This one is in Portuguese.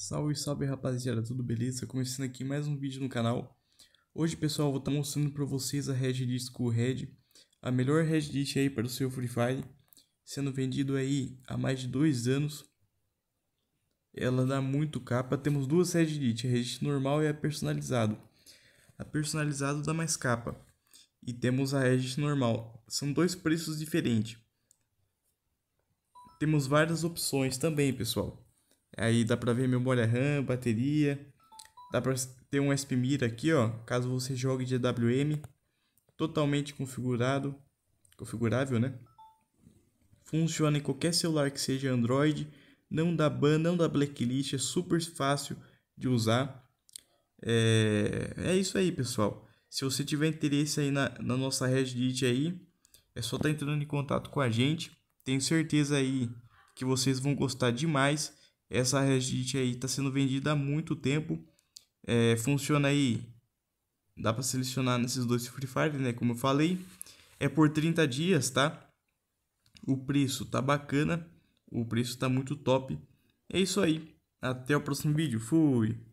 Salve, salve rapaziada, tudo beleza? Começando aqui mais um vídeo no canal. Hoje, pessoal, vou estar tá mostrando para vocês a Red Disco Red, a melhor Red Dish aí para o seu Free Fire, sendo vendido aí há mais de dois anos. Ela dá muito capa, temos duas Red Dish, a Red normal e a personalizado. A personalizado dá mais capa e temos a Red normal. São dois preços diferentes. Temos várias opções também, pessoal Aí dá pra ver memória RAM, bateria. Dá pra ter um SPMIR aqui, ó. Caso você jogue de AWM. Totalmente configurado. Configurável, né? Funciona em qualquer celular que seja Android. Não dá ban, não dá blacklist. É super fácil de usar. É, é isso aí, pessoal. Se você tiver interesse aí na, na nossa Reddit aí, é só estar tá entrando em contato com a gente. Tenho certeza aí que vocês vão gostar demais essa Regit aí está sendo vendida há muito tempo. É, funciona aí, dá para selecionar nesses dois Free Fire, né? Como eu falei, é por 30 dias, tá? O preço tá bacana, o preço tá muito top. É isso aí. Até o próximo vídeo. Fui!